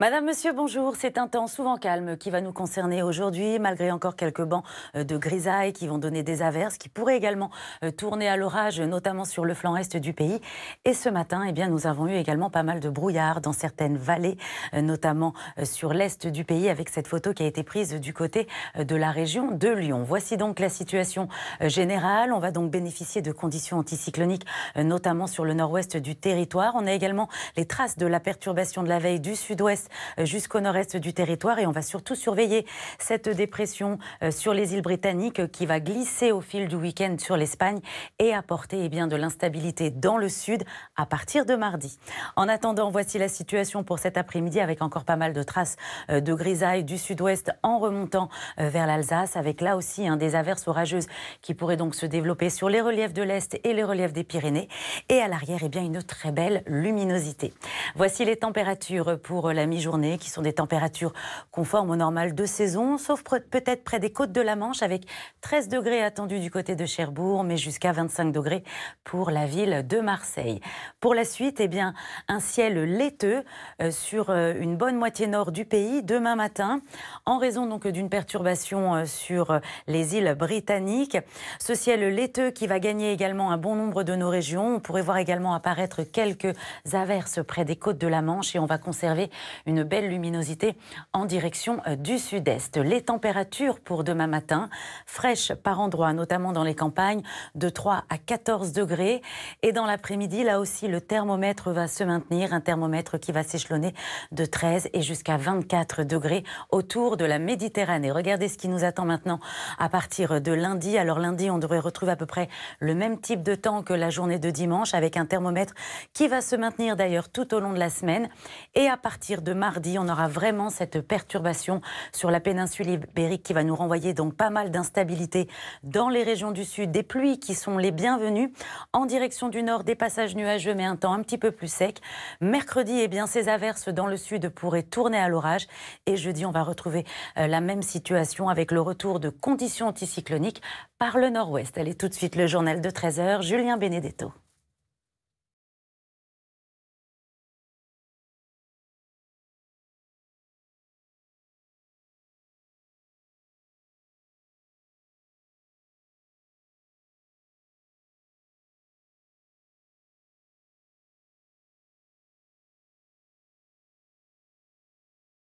Madame, monsieur, bonjour. C'est un temps souvent calme qui va nous concerner aujourd'hui, malgré encore quelques bancs euh, de grisailles qui vont donner des averses, qui pourraient également euh, tourner à l'orage, notamment sur le flanc est du pays. Et ce matin, eh bien, nous avons eu également pas mal de brouillard dans certaines vallées, euh, notamment sur l'est du pays, avec cette photo qui a été prise du côté de la région de Lyon. Voici donc la situation générale. On va donc bénéficier de conditions anticycloniques, notamment sur le nord-ouest du territoire. On a également les traces de la perturbation de la veille du sud-ouest euh, jusqu'au nord-est du territoire. Et on va surtout surveiller cette dépression euh, sur les îles britanniques qui va glisser au fil du week-end sur l'Espagne et apporter eh bien, de l'instabilité dans le sud à partir de mardi. En attendant, voici la situation pour cet après-midi avec encore pas mal de traces euh, de grisaille du sud-ouest en remontant vers l'Alsace avec là aussi un hein, des averses orageuses qui pourraient donc se développer sur les reliefs de l'Est et les reliefs des Pyrénées. Et à l'arrière, eh bien, une très belle luminosité. Voici les températures pour la mi journée qui sont des températures conformes au normal de saison, sauf peut-être près des côtes de la Manche, avec 13 degrés attendus du côté de Cherbourg, mais jusqu'à 25 degrés pour la ville de Marseille. Pour la suite, eh bien, un ciel laiteux euh, sur euh, une bonne moitié nord du pays demain matin, en raison donc d'une perturbation euh, sur les îles britanniques. Ce ciel laiteux qui va gagner également un bon nombre de nos régions. On pourrait voir également apparaître quelques averses près des côtes de la Manche et on va conserver une belle luminosité en direction euh, du sud-est. Les températures pour demain matin, fraîches par endroits, notamment dans les campagnes, de 3 à 14 degrés. Et dans l'après-midi, là aussi, le thermomètre va se maintenir, un thermomètre qui va s'échelonner de 13 et jusqu'à 24 degrés autour de la Méditerranée. Regardez ce qui nous attend maintenant à partir de lundi. Alors lundi, on devrait retrouver à peu près le même type de temps que la journée de dimanche, avec un thermomètre qui va se maintenir d'ailleurs tout au long de la semaine. Et à partir de mardi, on aura vraiment cette perturbation sur la péninsule ibérique qui va nous renvoyer donc pas mal d'instabilité dans les régions du sud, des pluies qui sont les bienvenues. En direction du nord, des passages nuageux, mais un temps un petit peu plus sec. Mercredi, eh bien, ces averses dans le sud pourraient tourner à l'orage. Et jeudi, on va retrouver euh, la même situation avec le retour de conditions anticycloniques par le nord-ouest. Allez, tout de suite, le journal de 13h, Julien Benedetto.